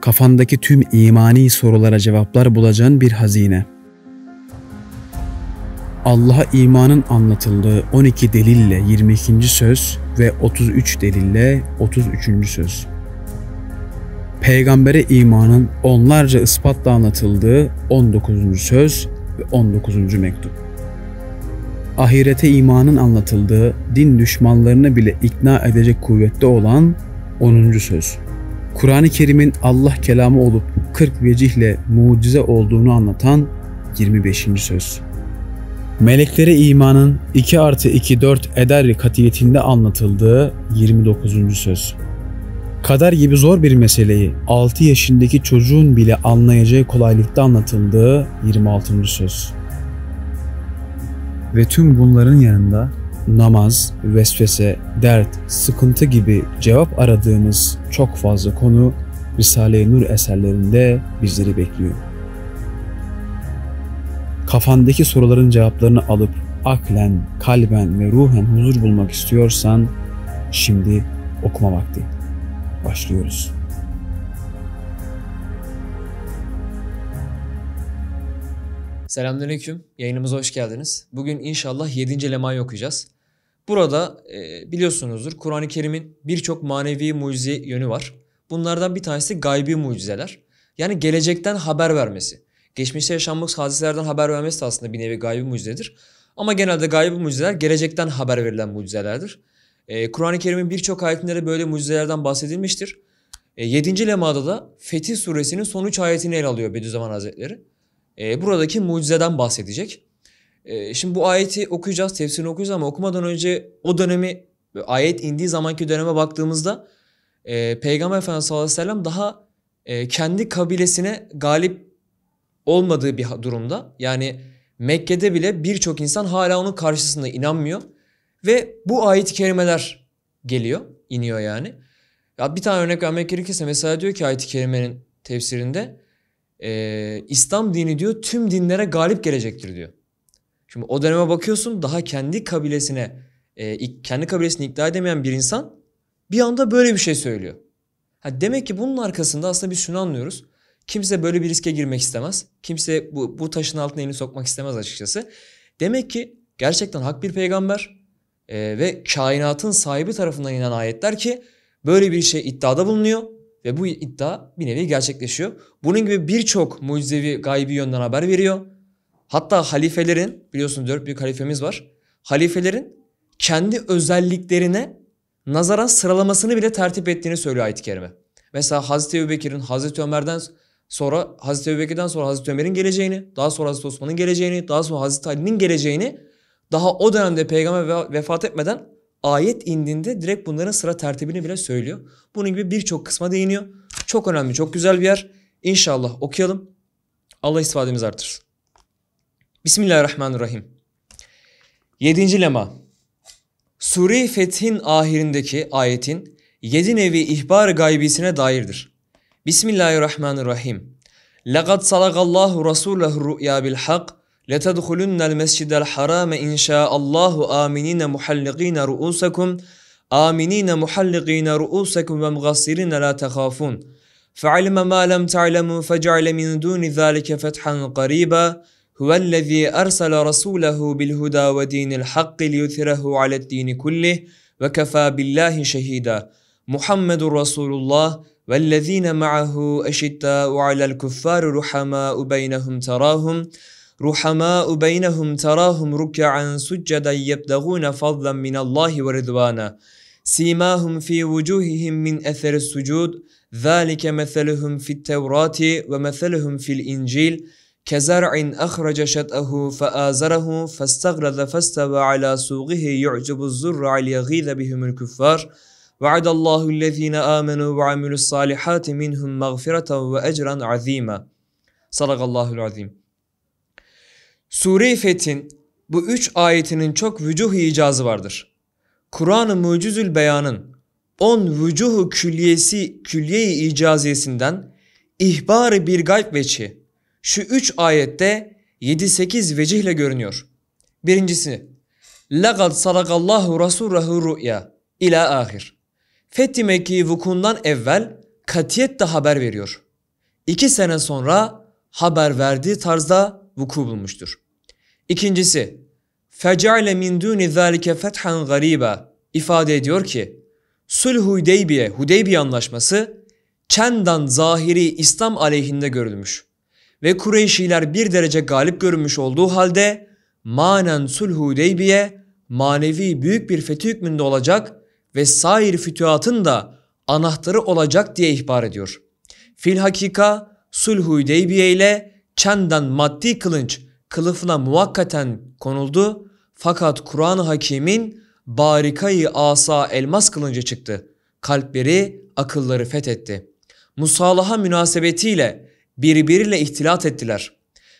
kafandaki tüm imani sorulara cevaplar bulacağın bir hazine. Allah'a imanın anlatıldığı 12 delille 22. söz ve 33 delille 33. söz. Peygambere imanın onlarca ispatla anlatıldığı 19. söz ve 19. mektup. Ahirete imanın anlatıldığı din düşmanlarını bile ikna edecek kuvvette olan 10. söz. Kur'an-ı Kerim'in Allah kelamı olup 40 vecihle mucize olduğunu anlatan 25. söz. Meleklere imanın 2 artı 2 4 eder katiyetinde anlatıldığı 29. söz. Kader gibi zor bir meseleyi 6 yaşındaki çocuğun bile anlayacağı kolaylıkta anlatıldığı 26. söz. Ve tüm bunların yanında namaz, vesvese, dert, sıkıntı gibi cevap aradığımız çok fazla konu Risale-i Nur eserlerinde bizleri bekliyor. Kafandaki soruların cevaplarını alıp aklen, kalben ve ruhen huzur bulmak istiyorsan şimdi okuma vakti. Başlıyoruz. Selamünaleyküm. Yayınımıza hoş geldiniz. Bugün inşallah 7. lemayı okuyacağız. Burada e, biliyorsunuzdur Kur'an-ı Kerim'in birçok manevi mucize yönü var. Bunlardan bir tanesi gaybi mucizeler. Yani gelecekten haber vermesi. Geçmişte yaşanmış hadiselerden haber vermesi de aslında bir nevi gaybi mucizedir. Ama genelde gaybi mucizeler gelecekten haber verilen mucizelerdir. E, Kur'an-ı Kerim'in birçok ayetinde de böyle mucizelerden bahsedilmiştir. E, 7. lemada da Fetih suresinin son 3 ayetini ele alıyor Bediüzzaman Hazretleri e, buradaki mucizeden bahsedecek. E, şimdi bu ayeti okuyacağız, tefsirini okuyacağız ama okumadan önce o dönemi, ayet indiği zamanki döneme baktığımızda e, Peygamber Efendimiz sallallahu aleyhi ve sellem daha e, kendi kabilesine galip olmadığı bir durumda. Yani Mekke'de bile birçok insan hala onun karşısında inanmıyor. Ve bu ayet-i kerimeler geliyor, iniyor yani. Ya bir tane örnek vermek gerekirse mesela diyor ki ayet-i kerimenin tefsirinde e, İslam dini diyor tüm dinlere galip gelecektir diyor. Şimdi o döneme bakıyorsun daha kendi kabilesine e, kendi kabilesini ikna edemeyen bir insan bir anda böyle bir şey söylüyor. Ha demek ki bunun arkasında aslında biz şunu anlıyoruz. Kimse böyle bir riske girmek istemez. Kimse bu, bu taşın altına elini sokmak istemez açıkçası. Demek ki gerçekten hak bir peygamber e, ve kainatın sahibi tarafından inen ayetler ki böyle bir şey iddiada bulunuyor ve bu iddia bir nevi gerçekleşiyor. Bunun gibi birçok mucizevi gaybi yönden haber veriyor. Hatta halifelerin biliyorsunuz dört büyük halifemiz var. Halifelerin kendi özelliklerine nazaran sıralamasını bile tertip ettiğini söylüyor ayet-i kerime. Mesela Hazreti Ebubekir'in Hazreti Ömer'den sonra Hazreti Ebubekir'den sonra Hazreti Ömer'in geleceğini, daha sonra Hazreti Osman'ın geleceğini, daha sonra Hazreti Ali'nin geleceğini daha o dönemde peygamber vefat etmeden ayet indiğinde direkt bunların sıra tertibini bile söylüyor. Bunun gibi birçok kısma değiniyor. Çok önemli, çok güzel bir yer. İnşallah okuyalım. Allah istifademizi artırsın. Bismillahirrahmanirrahim. Yedinci lema. Sure-i Fetih'in ahirindeki ayetin yedi nevi ihbar gaybisine dairdir. Bismillahirrahmanirrahim. Laqad salagallahu rasulahu ru'ya bil hak لتدخلن المسجد الحرام إن شاء الله آمنين محلقين رؤوسكم آمنين محلقين رؤوسكم ومغسرين لا تخافون فعلم ما لم تعلموا فجعل من دون ذلك فتحا قريبا هو الذي أرسل رسوله بالهدى ودين الحق ليثره على الدين كله وكفى بالله شهيدا محمد رسول الله والذين معه أشداء على الكفار رحماء بينهم تراهم رحماء بينهم تراهم ركعا سجدا يبتغون فضلا من الله ورضوانا سيماهم في وجوههم من أثر السجود ذلك مثلهم في التوراة ومثلهم في الإنجيل كزرع أخرج شطأه فآزره فاستغلظ فاستوى على سوقه يعجب الزرع ليغيظ بهم الكفار وعد الله الذين آمنوا وعملوا الصالحات منهم مغفرة وأجرا عظيما صدق الله العظيم Sure-i Fetih'in bu üç ayetinin çok vücuh icazı vardır. Kur'an-ı Mucizül Beyan'ın 10 vücuhu külliyesi külliye-i icaziyesinden ihbar bir gayb veçi şu üç ayette 7-8 vecihle görünüyor. Birincisi لَقَدْ صَدَقَ اللّٰهُ رَسُولَهُ رُؤْيَا ila ahir. Fethi Mekki vukuundan evvel de haber veriyor. İki sene sonra haber verdiği tarzda vuku bulmuştur. İkincisi, فَجَعْلَ مِنْ دُونِ ذَٰلِكَ فَتْحًا غَرِيبًا ifade ediyor ki, Sulh Hudeybiye, Hudeybiye anlaşması Çendan zahiri İslam aleyhinde görülmüş ve Kureyşiler bir derece galip görünmüş olduğu halde manen Sulh Hudeybiye manevi büyük bir fetih hükmünde olacak ve sair fütühatın da anahtarı olacak diye ihbar ediyor. Fil hakika Sulh Hudeybiye ile çenden maddi kılınç kılıfına muhakkaten konuldu fakat Kur'an-ı Hakim'in barikayı asa elmas kılıncı çıktı. Kalpleri, akılları fethetti. Musalaha münasebetiyle birbiriyle ihtilat ettiler.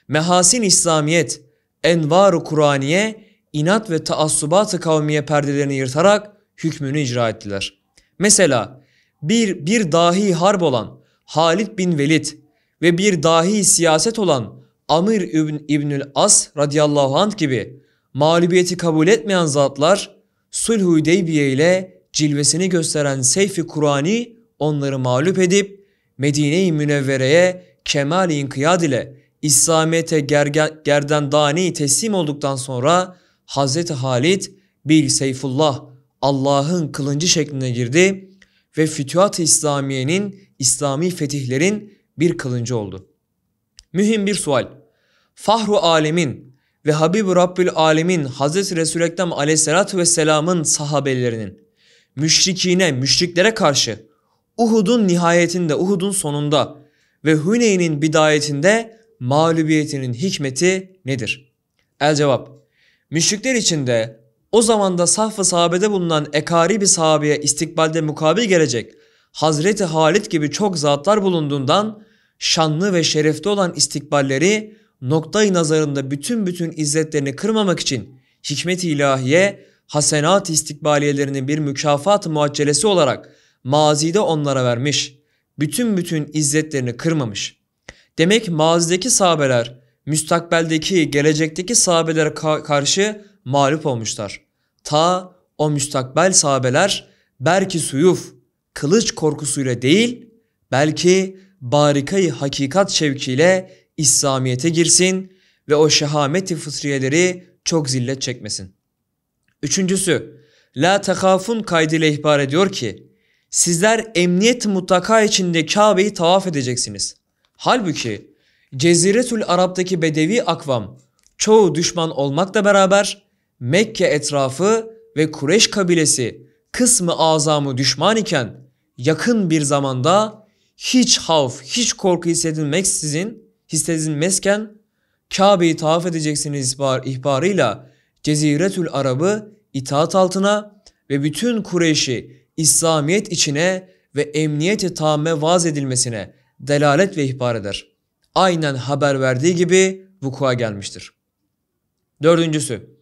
Mehasin İslamiyet, envar-ı Kur'aniye, inat ve taassubat-ı kavmiye perdelerini yırtarak hükmünü icra ettiler. Mesela bir, bir dahi harp olan Halid bin Velid ve bir dahi siyaset olan Amir İbn, İbnül As radıyallahu anh gibi mağlubiyeti kabul etmeyen zatlar Sulh-u ile cilvesini gösteren Seyfi Kur'ani onları mağlup edip Medine-i Münevvere'ye kemal-i inkiyad ile İslamiyet'e gergen, gerdendani teslim olduktan sonra Hz. Halid Bil Seyfullah Allah'ın kılıncı şeklinde girdi ve Fütühat ı İslamiye'nin İslami fetihlerin bir kılıncı oldu. Mühim bir sual. Fahru alemin ve Habib Rabbül alemin Hazreti Resul Ekrem aleyhissalatü vesselamın sahabelerinin müşrikine, müşriklere karşı Uhud'un nihayetinde, Uhud'un sonunda ve Hüneyn'in bidayetinde mağlubiyetinin hikmeti nedir? El cevap. Müşrikler içinde o zamanda sahf-ı sahabede bulunan ekari bir sahabeye istikbalde mukabil gelecek Hazreti Halit gibi çok zatlar bulunduğundan şanlı ve şerefli olan istikballeri noktayı nazarında bütün bütün izzetlerini kırmamak için hikmet-i ilahiye hasenat istikbaliyelerini bir mükafat muaccelesi olarak mazide onlara vermiş. Bütün bütün izzetlerini kırmamış. Demek mazideki sahabeler müstakbeldeki, gelecekteki sahabelere ka- karşı mağlup olmuşlar. Ta o müstakbel sahabeler belki suyuf, kılıç korkusuyla değil, belki barikayı hakikat şevkiyle İslamiyet'e girsin ve o şehameti fıtriyeleri çok zillet çekmesin. Üçüncüsü, La Tekafun kaydıyla ihbar ediyor ki, sizler emniyet mutlaka içinde Kabe'yi tavaf edeceksiniz. Halbuki Ceziretül Arap'taki Bedevi akvam çoğu düşman olmakla beraber Mekke etrafı ve Kureş kabilesi kısmı azamı düşman iken yakın bir zamanda hiç havf, hiç korku hissedilmeksizin, hissedilmezken Kabe'yi tavaf edeceksiniz ihbarıyla Ceziretül Arab'ı itaat altına ve bütün Kureyş'i İslamiyet içine ve emniyeti tamme vaz edilmesine delalet ve ihbar eder. Aynen haber verdiği gibi vukua gelmiştir. Dördüncüsü.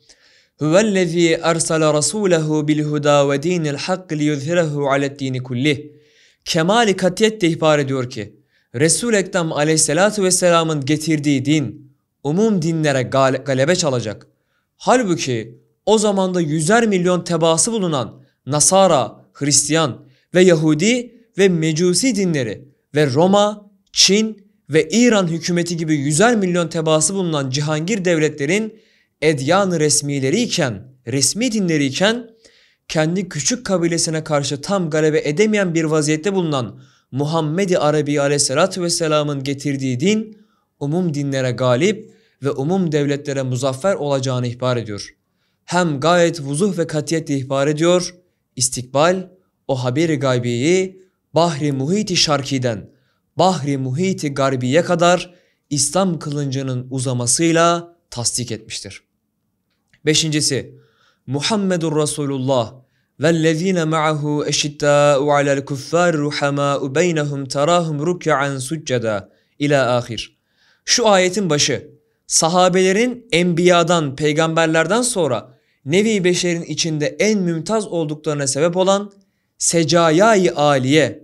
Huvellezî ersele rasûlehu bilhuda hudâ ve dînil hakk liyuzhirehu aled kullih kemali Katiyet de ihbar ediyor ki Resul-i Ekrem aleyhissalatu vesselamın getirdiği din umum dinlere gale galebe çalacak. Halbuki o zamanda yüzer milyon tebaası bulunan Nasara, Hristiyan ve Yahudi ve Mecusi dinleri ve Roma, Çin ve İran hükümeti gibi yüzer milyon tebaası bulunan Cihangir devletlerin edyan resmileri iken, resmi dinleri iken kendi küçük kabilesine karşı tam galebe edemeyen bir vaziyette bulunan Muhammed-i Arabi aleyhissalatü vesselamın getirdiği din, umum dinlere galip ve umum devletlere muzaffer olacağını ihbar ediyor. Hem gayet vuzuh ve katiyetle ihbar ediyor, istikbal o haberi gaybiyi Bahri Muhiti Şarki'den Bahri Muhiti Garbi'ye kadar İslam kılıncının uzamasıyla tasdik etmiştir. Beşincisi, Muhammedur Resulullah وَالَّذ۪ينَ مَعَهُ اَشِدَّاءُ عَلَى الْكُفَّارِ رُحَمَاءُ بَيْنَهُمْ تَرَاهُمْ رُكَّعًا سُجَّدًا İlâ ahir. Şu ayetin başı. Sahabelerin enbiyadan, peygamberlerden sonra nevi beşerin içinde en mümtaz olduklarına sebep olan secayayı aliye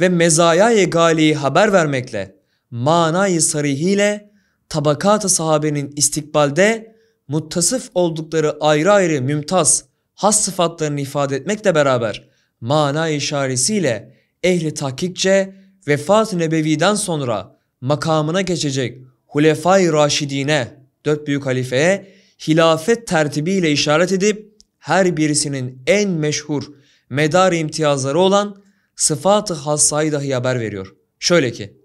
ve mezayayı galiyi haber vermekle, manayı sarihiyle tabakat-ı sahabenin istikbalde muttasıf oldukları ayrı ayrı mümtaz, has sıfatlarını ifade etmekle beraber mana işaresiyle ehli tahkikçe vefat-ı nebeviden sonra makamına geçecek Hulefai Raşidine, dört büyük halifeye hilafet tertibiyle işaret edip her birisinin en meşhur medar imtiyazları olan sıfatı hassayı dahi haber veriyor. Şöyle ki: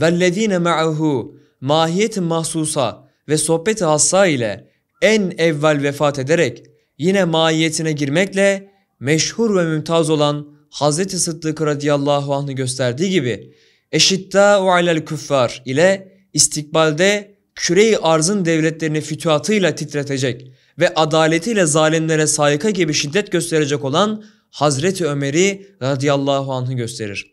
"Vellezine ma'ahu mahiyet mahsusa ve sohbet-i hassa ile en evvel vefat ederek yine mahiyetine girmekle meşhur ve mümtaz olan Hz. Sıddık radıyallahu anh'ı gösterdiği gibi eşittâ'u alel küffar ile istikbalde küreyi arzın devletlerini fütuhatıyla titretecek ve adaletiyle zalimlere sayka gibi şiddet gösterecek olan Hazreti Ömer'i radıyallahu anh'ı gösterir.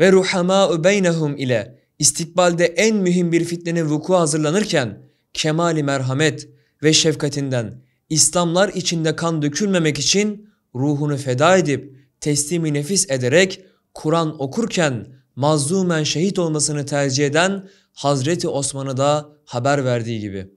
Ve ruhamâ'u beynehum ile istikbalde en mühim bir fitnenin vuku hazırlanırken kemali merhamet ve şefkatinden İslamlar içinde kan dökülmemek için ruhunu feda edip teslimi nefis ederek Kur'an okurken mazlumen şehit olmasını tercih eden Hazreti Osman'ı da haber verdiği gibi.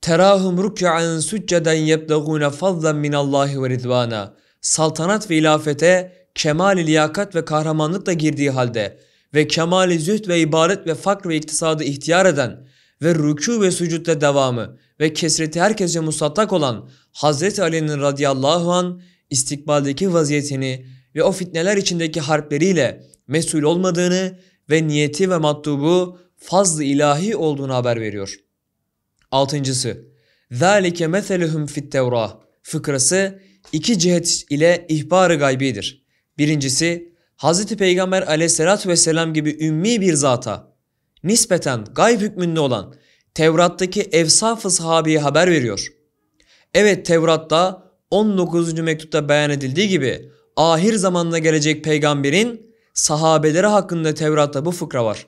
Terahum rük'an succeden yebdegûne fadlan minallahi ve ridvana. Saltanat ve ilafete kemal liyakat ve kahramanlıkla girdiği halde ve kemali züht ve ibaret ve fakr ve iktisadı ihtiyar eden ve rükû ve sucudda devamı ve kesreti herkese musattak olan Hazreti Ali'nin radıyallahu an istikbaldeki vaziyetini ve o fitneler içindeki harpleriyle mesul olmadığını ve niyeti ve matlubu fazlı ilahi olduğunu haber veriyor. Altıncısı, ذَٰلِكَ مَثَلُهُمْ فِي التَّوْرَةِ fıkrası iki cihet ile ihbar-ı gaybidir. Birincisi Hazreti Peygamber aleyhissalatü vesselam gibi ümmi bir zata nispeten gayb hükmünde olan Tevrat'taki efsaf-ı sahabeye haber veriyor. Evet Tevrat'ta 19. mektupta beyan edildiği gibi ahir zamanına gelecek peygamberin sahabeleri hakkında Tevrat'ta bu fıkra var.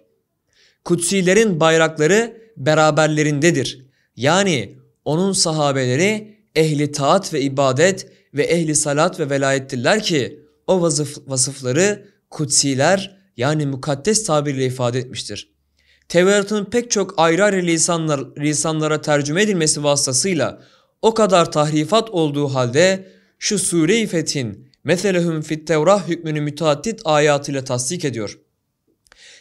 Kutsilerin bayrakları beraberlerindedir. Yani onun sahabeleri ehli taat ve ibadet ve ehli salat ve velayettirler ki o vasıf, vasıfları kutsiler yani mukaddes tabirle ifade etmiştir. Tevrat'ın pek çok ayrı ayrı lisanlar, lisanlara tercüme edilmesi vasıtasıyla o kadar tahrifat olduğu halde şu Sure-i Fethin meselehum fit tevrah hükmünü müteaddit ayatıyla tasdik ediyor.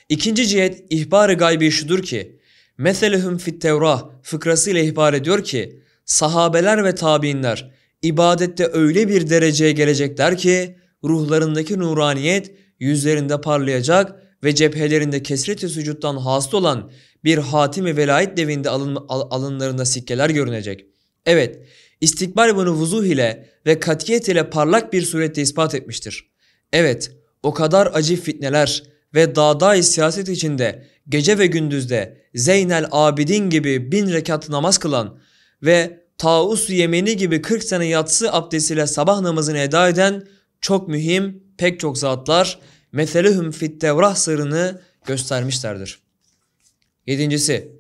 İkinci cihet ihbar-ı gaybi şudur ki meselehum fit tevrah fıkrasıyla ihbar ediyor ki sahabeler ve tabiinler ibadette öyle bir dereceye gelecekler ki ruhlarındaki nuraniyet yüzlerinde parlayacak ve cephelerinde kesreti sucuttan hasıl olan bir hatimi velayet devinde alın, al, alınlarında sikkeler görünecek. Evet, istikbal bunu vuzuh ile ve katiyet ile parlak bir surette ispat etmiştir. Evet, o kadar acı fitneler ve dağday siyaset içinde gece ve gündüzde Zeynel Abidin gibi bin rekat namaz kılan ve Taus Yemeni gibi 40 sene yatsı abdestiyle sabah namazını eda eden çok mühim pek çok zatlar meselehum fit tevrah sırrını göstermişlerdir. Yedincisi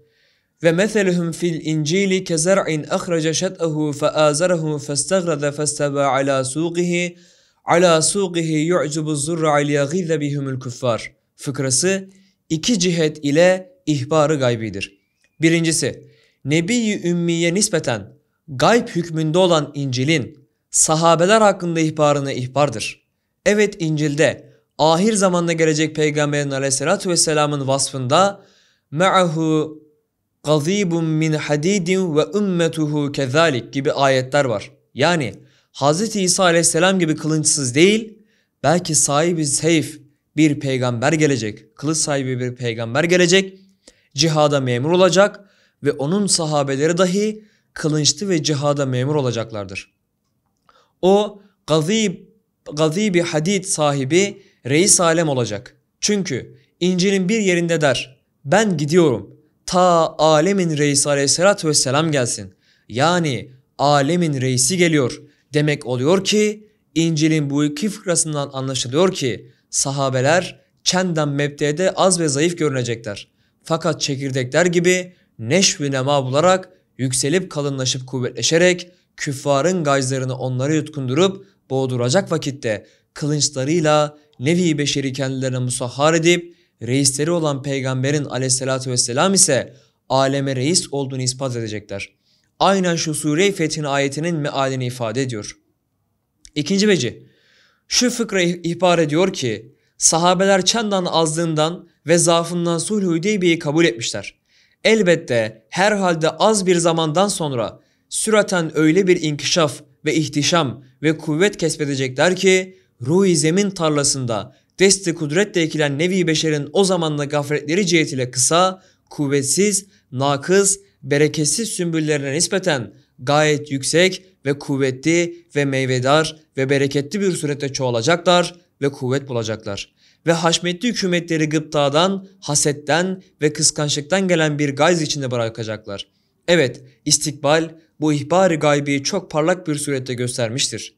ve meselehum fil incili kezer'in ahraca şet'ehu feazerehu festegrede festeba ala suqihi ala suqihi yu'cubu zurra liyagize bihumul kuffar fıkrası iki cihet ile ihbarı gaybidir. Birincisi, Nebi-i Ümmi'ye nispeten gayb hükmünde olan İncil'in sahabeler hakkında ihbarına ihbardır. Evet İncil'de ahir zamanda gelecek peygamberin aleyhissalatü vesselamın vasfında me'ahu gazibun min hadidin ve ümmetuhu kezalik gibi ayetler var. Yani Hz. İsa aleyhisselam gibi kılınçsız değil, belki sahibi seyf bir peygamber gelecek, kılıç sahibi bir peygamber gelecek, cihada memur olacak ve onun sahabeleri dahi kılınçlı ve cihada memur olacaklardır.'' O gazib, gazibi hadid sahibi reis alem olacak. Çünkü İncil'in bir yerinde der ben gidiyorum ta alemin reisi aleyhissalatü vesselam gelsin. Yani alemin reisi geliyor. Demek oluyor ki İncil'in bu iki fıkrasından anlaşılıyor ki sahabeler çenden mebdede az ve zayıf görünecekler. Fakat çekirdekler gibi neşvi nema bularak yükselip kalınlaşıp kuvvetleşerek küffarın gayzlarını onlara yutkundurup boğduracak vakitte kılınçlarıyla nevi beşeri kendilerine musahhar edip reisleri olan peygamberin aleyhissalatü vesselam ise aleme reis olduğunu ispat edecekler. Aynen şu sure-i Fethin ayetinin mealini ifade ediyor. İkinci veci, şu fıkra ihbar ediyor ki sahabeler çendan azlığından ve zaafından sulh kabul etmişler. Elbette her halde az bir zamandan sonra süraten öyle bir inkişaf ve ihtişam ve kuvvet kesbedecekler ki ruhi zemin tarlasında deste kudretle ekilen nevi beşerin o zamanla gafletleri cihetiyle kısa, kuvvetsiz, nakız, bereketsiz sümbüllerine nispeten gayet yüksek ve kuvvetli ve meyvedar ve bereketli bir surette çoğalacaklar ve kuvvet bulacaklar. Ve haşmetli hükümetleri gıptadan, hasetten ve kıskançlıktan gelen bir gayz içinde bırakacaklar.'' Evet, istikbal bu ihbar-ı gaybi çok parlak bir surette göstermiştir.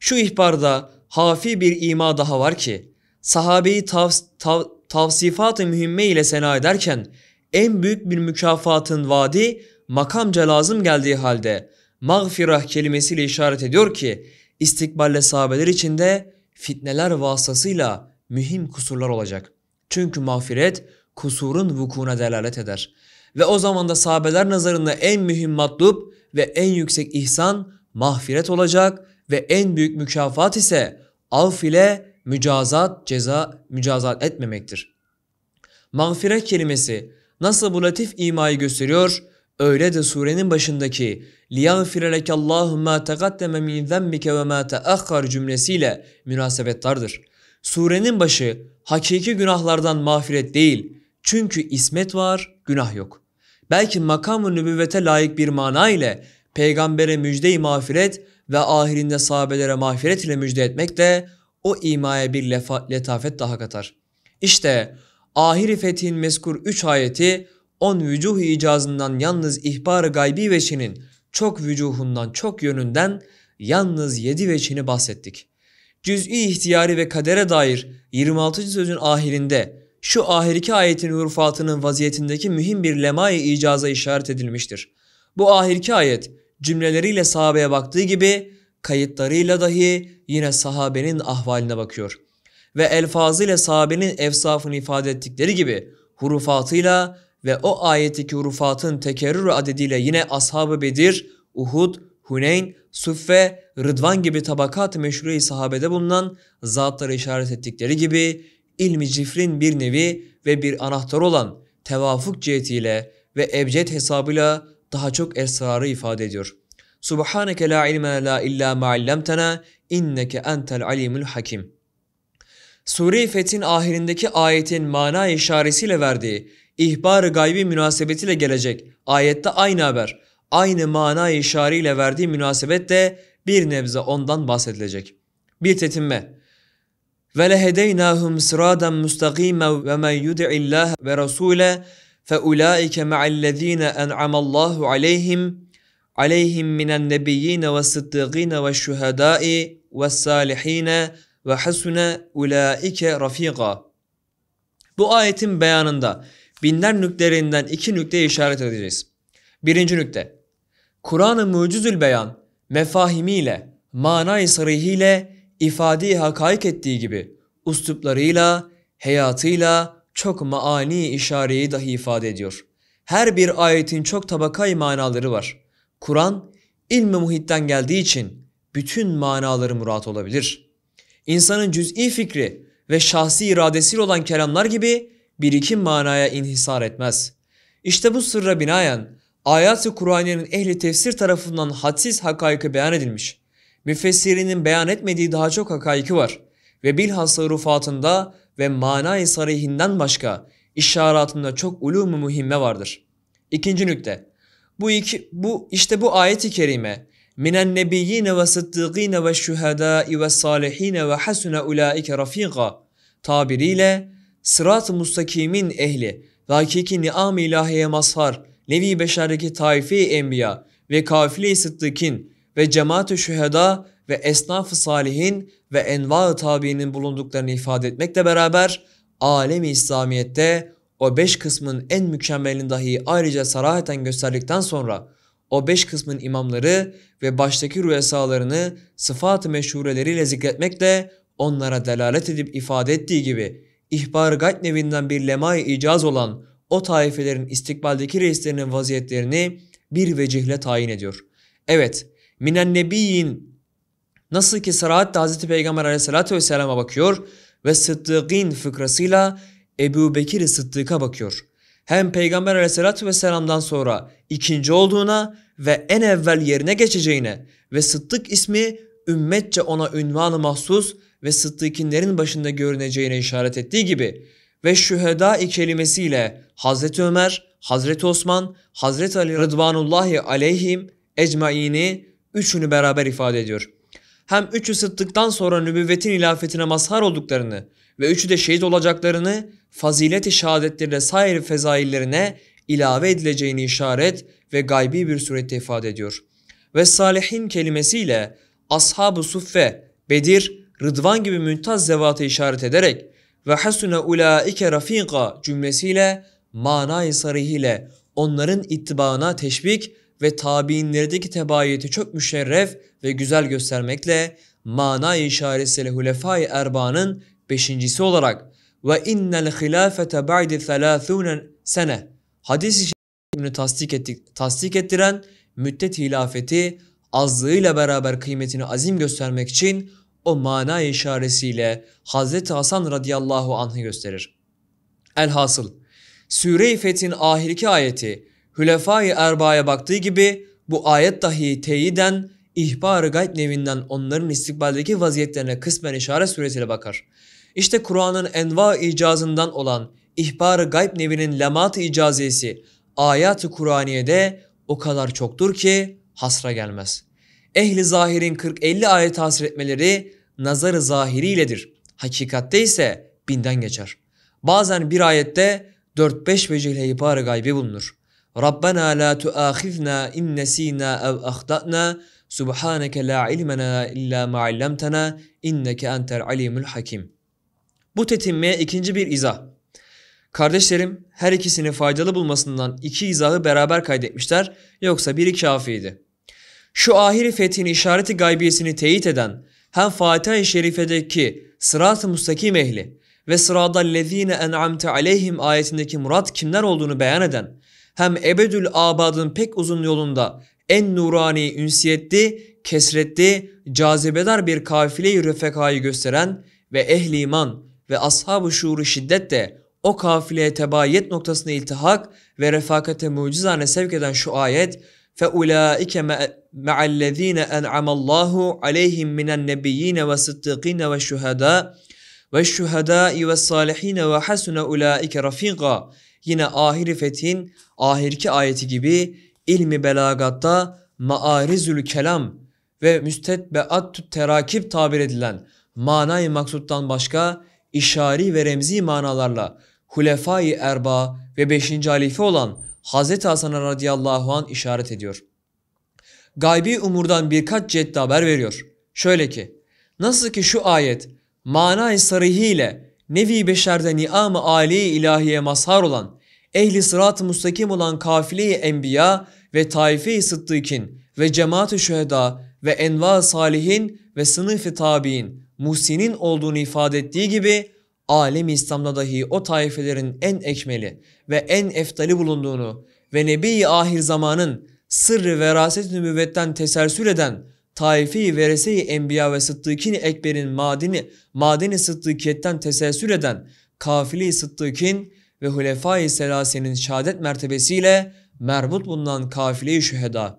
Şu ihbarda hafi bir ima daha var ki, sahabeyi tavs tav tavsifat-ı mühimme ile sena ederken en büyük bir mükafatın vadi makamca lazım geldiği halde mağfirah kelimesiyle işaret ediyor ki istikballe sahabeler içinde fitneler vasıtasıyla mühim kusurlar olacak. Çünkü mağfiret kusurun vukuuna delalet eder.'' Ve o zaman da sahabeler nazarında en mühim matlup ve en yüksek ihsan mahfiret olacak ve en büyük mükafat ise af ile mücazat ceza mücazat etmemektir. Mağfiret kelimesi nasıl bu latif imayı gösteriyor? Öyle de surenin başındaki لِيَغْفِرَ لَكَ اللّٰهُ مَا تَقَدَّمَ مِنْ ذَنْبِكَ وَمَا تَأَخَّرْ cümlesiyle münasebettardır. Surenin başı hakiki günahlardan mağfiret değil. Çünkü ismet var, günah yok belki makam-ı nübüvvete layık bir mana ile peygambere müjde-i mağfiret ve ahirinde sahabelere mağfiret ile müjde etmek de o imaya bir letafet daha katar. İşte ahiri fethin meskur 3 ayeti on vücuh icazından yalnız ihbar-ı gaybi veçinin çok vücuhundan çok yönünden yalnız yedi veçini bahsettik. Cüz'i ihtiyari ve kadere dair 26. sözün ahirinde şu ahirki ayetin hurufatının vaziyetindeki mühim bir lemay-i icaza işaret edilmiştir. Bu ahirki ayet cümleleriyle sahabeye baktığı gibi kayıtlarıyla dahi yine sahabenin ahvaline bakıyor. Ve elfazıyla sahabenin efsafını ifade ettikleri gibi hurufatıyla ve o ayetteki hurufatın tekerrür adediyle yine ashab Bedir, Uhud, Huneyn, Suffe, Rıdvan gibi tabakat-ı meşru sahabede bulunan zatları işaret ettikleri gibi ilmi cifrin bir nevi ve bir anahtar olan tevafuk cihetiyle ve ebced hesabıyla daha çok esrarı ifade ediyor. Subhaneke la ilme la illa ma'allemtena inneke entel alimul hakim. Sure-i Fetih'in ahirindeki ayetin mana işaresiyle verdiği ihbar-ı gaybi münasebetiyle gelecek ayette aynı haber, aynı mana işaretiyle verdiği münasebet de bir nebze ondan bahsedilecek. Bir tetinme. Ve lehedeynâhum sıradan müstakîme ve men yud'illâhe ve rasûle feulâike me'allezîne en'amallâhu aleyhim aleyhim minen nebiyyine ve sıddîgîne ve şühedâi ve salihîne ve hasune ulâike rafîgâ. Bu ayetin beyanında binler nüklerinden iki nükteye işaret edeceğiz. Birinci nükte. Kur'an-ı Mucizül Beyan mefahimiyle, manay sarıhiyle ifadeyi hakaik ettiği gibi üsluplarıyla, hayatıyla çok maani işareyi dahi ifade ediyor. Her bir ayetin çok tabakay manaları var. Kur'an ilmi muhitten geldiği için bütün manaları murat olabilir. İnsanın cüz'i fikri ve şahsi iradesiyle olan kelamlar gibi bir iki manaya inhisar etmez. İşte bu sırra binaen ayat-ı Kur'an'ın ehli tefsir tarafından hadsiz hakaiki beyan edilmiş müfessirinin beyan etmediği daha çok hakaiki var ve bilhassa rufatında ve manayı sarihinden başka işaratında çok ulûm-u muhimme vardır. İkinci nükte. Bu, iki, bu işte bu ayeti kerime minen nebiyyine ve sıddıkine ve şühedâi ve salihine ve hasune ulaike rafika tabiriyle sırat-ı mustakimin ehli ve hakiki ni'am-ı ilahiye mazhar, nevi beşerdeki taife-i enbiya ve kafile-i sıddıkin ve cemaat-ü şüheda ve esnaf-ı salihin ve enva-ı tabiinin bulunduklarını ifade etmekle beraber alemi İslamiyet'te o beş kısmın en mükemmelini dahi ayrıca sarahaten gösterdikten sonra o beş kısmın imamları ve baştaki rüesalarını sıfat-ı meşhureleriyle zikretmekle onlara delalet edip ifade ettiği gibi ihbar gayt nevinden bir lemay icaz olan o taifelerin istikbaldeki reislerinin vaziyetlerini bir vecihle tayin ediyor. Evet, minen nebiyyin nasıl ki Sarahat Hazreti Peygamber aleyhissalatü vesselama bakıyor ve Sıddık'in fıkrasıyla Ebu Bekir Sıddık'a bakıyor. Hem Peygamber aleyhissalatü vesselamdan sonra ikinci olduğuna ve en evvel yerine geçeceğine ve Sıddık ismi ümmetçe ona ünvanı mahsus ve Sıddıkinlerin başında görüneceğine işaret ettiği gibi ve şühedai kelimesiyle Hazreti Ömer, Hazreti Osman, Hazreti Ali Rıdvanullahi aleyhim ecmaini üçünü beraber ifade ediyor. Hem üçü sıddıktan sonra nübüvvetin ilafetine mazhar olduklarını ve üçü de şehit olacaklarını fazileti şehadetleriyle sair fezaillerine ilave edileceğini işaret ve gaybi bir surette ifade ediyor. Ve salihin kelimesiyle ashab-ı suffe, Bedir, Rıdvan gibi mümtaz zevatı işaret ederek ve hasuna ulaike rafika cümlesiyle manayı sarihiyle onların ittibana teşvik ve tabiinlerdeki tebaiyeti çok müşerref ve güzel göstermekle mana işaretiyle Hulefai Erba'nın beşincisi olarak ve innel hilafete ba'di 30 sene hadis ibni tasdik, ettik, tasdik ettiren müddet hilafeti azlığıyla beraber kıymetini azim göstermek için o mana işaretiyle Hazreti Hasan radıyallahu anh'ı gösterir. Elhasıl Sure-i Fetih'in ahirki ayeti Hülefai Erba'ya baktığı gibi bu ayet dahi teyiden ihbar-ı gayb nevinden onların istikbaldeki vaziyetlerine kısmen işaret suretiyle bakar. İşte Kur'an'ın enva icazından olan ihbar-ı gayb nevinin lemat-ı icazesi ayat-ı Kur'aniye'de o kadar çoktur ki hasra gelmez. Ehli zahirin 40-50 ayet hasır etmeleri nazarı zahiriyledir. Hakikatte ise binden geçer. Bazen bir ayette 4-5 vecihle ihbar-ı gaybi bulunur. Rabbena la tuahizna in nesina ev ahtana subhaneke la ilmena illa ma allamtana inneke entel alimul hakim. Bu tetinmeye ikinci bir izah. Kardeşlerim her ikisini faydalı bulmasından iki izahı beraber kaydetmişler yoksa biri kafiydi. Şu ahiri fethin işareti gaybiyesini teyit eden hem Fatiha-i Şerife'deki sırat-ı müstakim ehli ve sırada lezine en'amte aleyhim ayetindeki murat kimler olduğunu beyan eden hem ebedül abadın pek uzun yolunda en nurani ünsiyetli, kesretli, cazibedar bir kafile-i refekayı gösteren ve ehli iman ve ashab-ı şuuru şiddetle o kafileye tebayet noktasına iltihak ve refakate mucizane sevk eden şu ayet فَاُولَٰئِكَ مَعَ الَّذ۪ينَ اَنْعَمَ اللّٰهُ عَلَيْهِمْ مِنَ النَّبِيِّينَ وَالصِّدِّقِينَ وَالشُّهَدَاءِ وَالشُّهَدَاءِ وَالصَّالِحِينَ وَحَسُنَ اُولَٰئِكَ رَف۪يقًا Yine ahiri fethin ahirki ayeti gibi ilmi belagatta maarizül kelam ve müstedbeattü terakip tabir edilen manayı maksuttan başka işari ve remzi manalarla Hulefai Erba ve 5. halife olan Hz. Hasan'a radıyallahu an işaret ediyor. Gaybi umurdan birkaç ciddi haber veriyor. Şöyle ki, nasıl ki şu ayet manay sarıhi ile nevi beşerde ni'am-ı âli ilahiye mazhar olan, ehli sırat-ı mustakim olan kafile-i enbiya ve taife-i sıddıkin ve cemaat-ı şüheda ve enva salihin ve sınıf-ı tabi'in, Muhsin'in olduğunu ifade ettiği gibi alem-i İslam'da dahi o taifelerin en ekmeli ve en eftali bulunduğunu ve nebi ahir zamanın sırrı veraset nübüvvetten tesersül eden taifi verese-i enbiya ve sıddıkin ekberin madeni, madeni sıddıkiyetten teselsül eden kafili sıddıkin ve hulefai selasenin şehadet mertebesiyle merbut bulunan kafile-i ve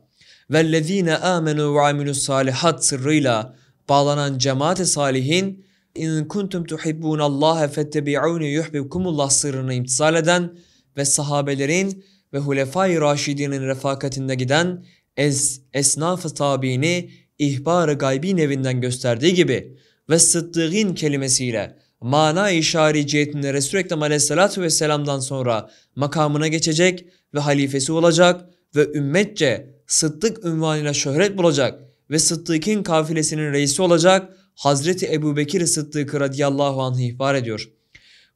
vellezine amenu ve amilus salihat sırrıyla bağlanan cemaat-i salihin in kuntum tuhibbunallaha fettebi'uni yuhibbukumullah sırrını imtisal eden ve sahabelerin ve hulefai raşidinin refakatinde giden es, esnaf-ı tabiini ihbar-ı gaybi nevinden gösterdiği gibi ve sıddığin kelimesiyle mana-i şarici Resul-i Ekrem aleyhissalatü vesselam'dan sonra makamına geçecek ve halifesi olacak ve ümmetçe sıddık ünvanıyla şöhret bulacak ve sıddıkın kafilesinin reisi olacak Hazreti Ebu Bekir Sıddık radiyallahu anh ihbar ediyor.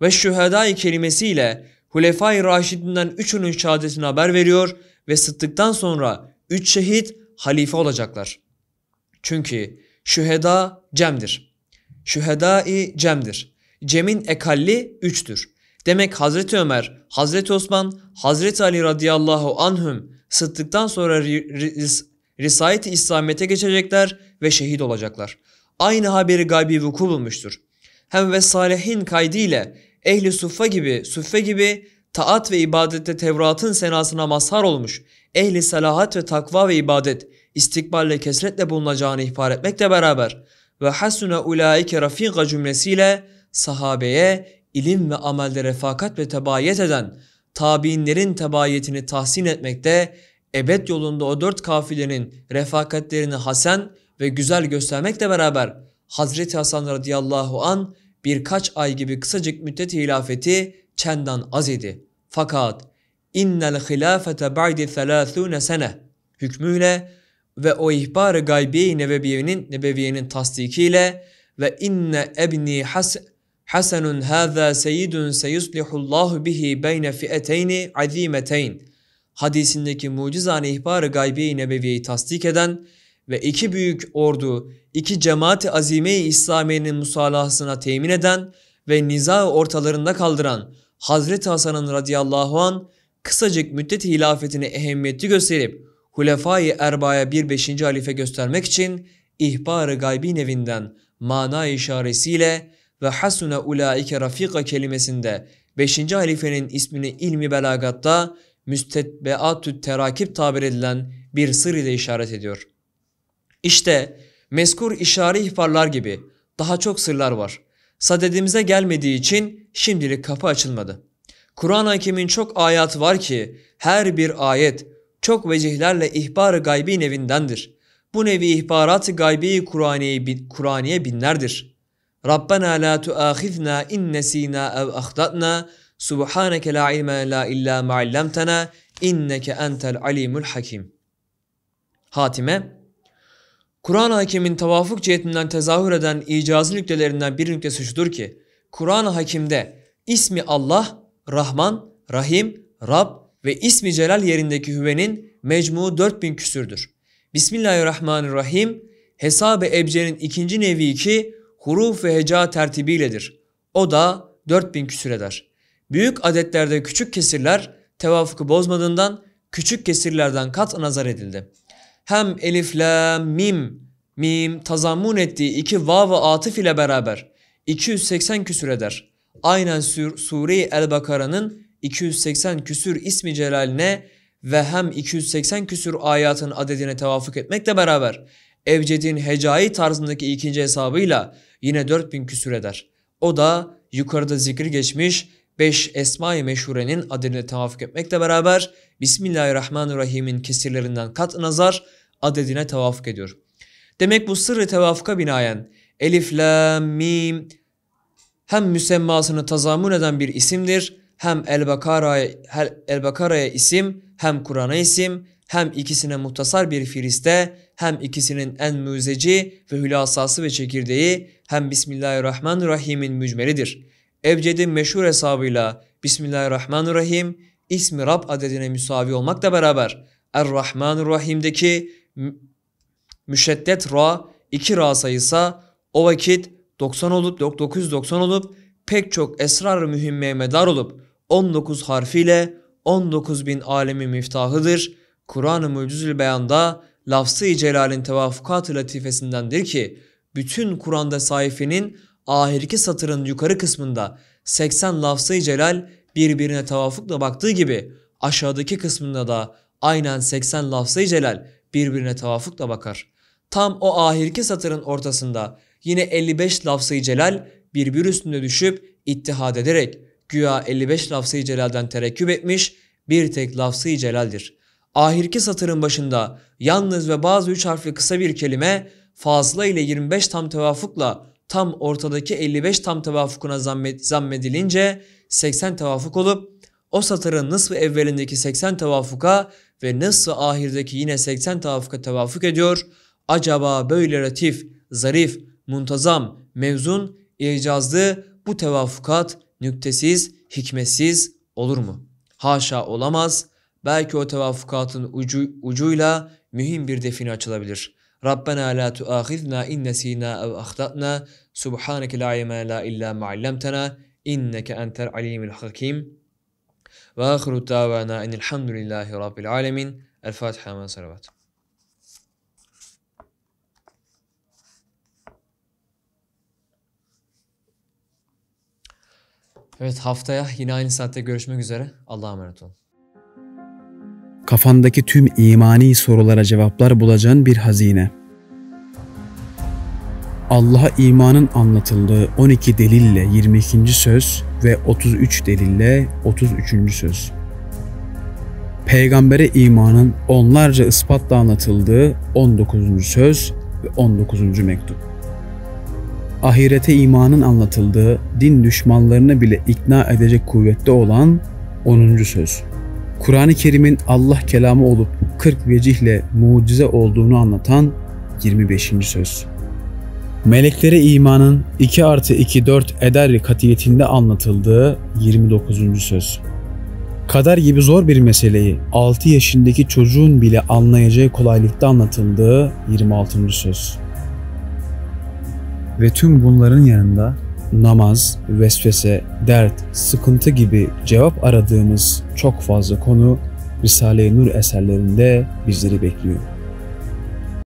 Ve şühedai kelimesiyle Hulefai Raşidinden üçünün şehadetini haber veriyor ve sıddıktan sonra üç şehit halife olacaklar.'' Çünkü şüheda cemdir. Şühedai cemdir. Cem'in ekalli üçtür. Demek Hazreti Ömer, Hazreti Osman, Hazreti Ali radıyallahu anhüm sıttıktan sonra ris Risayet-i İslamiyet'e geçecekler ve şehit olacaklar. Aynı haberi gaybi vuku bulmuştur. Hem ve salihin kaydı ile ehli suffa gibi, suffe gibi taat ve ibadette Tevrat'ın senasına mazhar olmuş, ehli salahat ve takva ve ibadet, istikballe kesretle bulunacağını ihbar etmekle beraber ve hasuna ulaike rafika cümlesiyle sahabeye ilim ve amelde refakat ve tebayet eden tabiinlerin tebayetini tahsin etmekte, ebed yolunda o dört kafilenin refakatlerini hasen ve güzel göstermekle beraber Hazreti Hasan radıyallahu an birkaç ay gibi kısacık müddet hilafeti çendan az idi. Fakat innel hilafete ba'di 30 sene hükmüyle ve o ihbar-ı gaybi nebeviyenin, nebeviyenin tasdikiyle ve inne ebni has Hasanun haza seyyidun seyuslihullâhu bihi beyne fi'eteyni azîmeteyn. Hadisindeki mucizane ihbar-ı gaybi nebeviyeyi tasdik eden ve iki büyük ordu, iki cemaati azime-i İslamiye'nin musalahasına temin eden ve niza ortalarında kaldıran Hazreti Hasan'ın radıyallahu an kısacık müddet hilafetini ehemmiyetli gösterip Hulefai Erba'ya bir beşinci halife göstermek için ihbar-ı gaybi nevinden mana işaresiyle ve hasuna ulaike rafika kelimesinde beşinci halifenin ismini ilmi belagatta müstedbeatü terakip tabir edilen bir sır ile işaret ediyor. İşte meskur işare ihbarlar gibi daha çok sırlar var. Sadedimize gelmediği için şimdilik kapı açılmadı. Kur'an-ı Hakim'in çok ayet var ki her bir ayet çok vecihlerle ihbar-ı gaybi nevindendir. Bu nevi ihbarat-ı gaybi Kur'aniye Kur'aniye binlerdir. Rabbena la tuahizna in nesina ev ahtatna subhaneke la ilme la illa ma'allamtena inneke entel alimul hakim. Hatime Kur'an-ı Hakim'in tavafuk cihetinden tezahür eden icazı nüktelerinden bir nüktesi şudur ki, Kur'an-ı Hakim'de ismi Allah, Rahman, Rahim, Rab, ve ismi celal yerindeki hüvenin mecmu 4000 küsürdür. Bismillahirrahmanirrahim hesabı ebcenin ikinci nevi ki huruf ve heca tertibiyledir. O da 4000 küsür eder. Büyük adetlerde küçük kesirler tevafuku bozmadığından küçük kesirlerden kat nazar edildi. Hem elif, lam, mim, mim tazammun ettiği iki vav ve atıf ile beraber 280 küsür eder. Aynen Sur Sure-i El-Bakara'nın 280 küsür ismi celaline ve hem 280 küsür ayatın adedine tevafuk etmekle beraber Evced'in hecai tarzındaki ikinci hesabıyla yine 4000 küsür eder. O da yukarıda zikri geçmiş 5 Esma-i Meşhure'nin adedine tevafuk etmekle beraber Bismillahirrahmanirrahim'in kesirlerinden kat nazar adedine tevafuk ediyor. Demek bu sırrı tevafuka binaen elif, la, mim hem müsemmasını tazamun eden bir isimdir hem El-Bakara'ya El isim hem Kur'an'a isim hem ikisine muhtasar bir firiste hem ikisinin en müzeci ve hülasası ve çekirdeği hem Bismillahirrahmanirrahim'in mücmelidir. Ebced'in meşhur hesabıyla Bismillahirrahmanirrahim ismi Rab adedine müsavi olmakla beraber Er-Rahmanirrahim'deki müşeddet ra iki ra sayısı o vakit 90 olup 990 olup pek çok esrar mühimmeye medar olup 19 harfiyle 19 bin alemi miftahıdır. Kur'an-ı Mucizül Beyan'da lafzı-i celalin tevafukat-ı latifesindendir ki bütün Kur'an'da sayfinin ahirki satırın yukarı kısmında 80 lafzı-i celal birbirine tevafukla baktığı gibi aşağıdaki kısmında da aynen 80 lafzı-i celal birbirine tevafukla bakar. Tam o ahirki satırın ortasında yine 55 lafzı-i celal birbir üstünde düşüp ittihad ederek Güya 55 lafzı celalden terekküp etmiş bir tek lafzı celaldir. Ahirki satırın başında yalnız ve bazı üç harfli kısa bir kelime fazla ile 25 tam tevafukla tam ortadaki 55 tam tevafukuna zammet, zammedilince 80 tevafuk olup o satırın nısfı evvelindeki 80 tevafuka ve nısfı ahirdeki yine 80 tevafuka tevafuk ediyor. Acaba böyle ratif zarif, muntazam, mevzun, icazlı bu tevafukat nüktesiz, hikmetsiz olur mu? Haşa olamaz. Belki o tevafukatın ucu, ucuyla mühim bir define açılabilir. Rabbena la tuahizna in nesina ev ahtatna. Subhaneke la ilme la illa ma'allemtena. İnneke entel alimil hakim. Ve ahiru davana enilhamdülillahi rabbil alemin. El Fatiha ve salavat. Evet haftaya yine aynı saatte görüşmek üzere. Allah'a emanet olun. Kafandaki tüm imani sorulara cevaplar bulacağın bir hazine. Allah'a imanın anlatıldığı 12 delille 22. söz ve 33 delille 33. söz. Peygambere imanın onlarca ispatla anlatıldığı 19. söz ve 19. mektup ahirete imanın anlatıldığı din düşmanlarını bile ikna edecek kuvvette olan 10. söz. Kur'an-ı Kerim'in Allah kelamı olup 40 vecihle mucize olduğunu anlatan 25. söz. Meleklere imanın 2 artı 2 4 eder katiyetinde anlatıldığı 29. söz. Kader gibi zor bir meseleyi 6 yaşındaki çocuğun bile anlayacağı kolaylıkta anlatıldığı 26. söz. Ve tüm bunların yanında namaz, vesvese, dert, sıkıntı gibi cevap aradığımız çok fazla konu Risale-i Nur eserlerinde bizleri bekliyor.